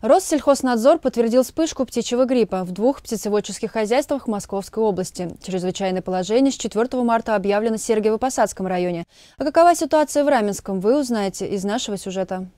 Россельхознадзор подтвердил вспышку птичьего гриппа в двух птицеводческих хозяйствах Московской области. Чрезвычайное положение с 4 марта объявлено в Сергиево-Посадском районе. А какова ситуация в Раменском, вы узнаете из нашего сюжета.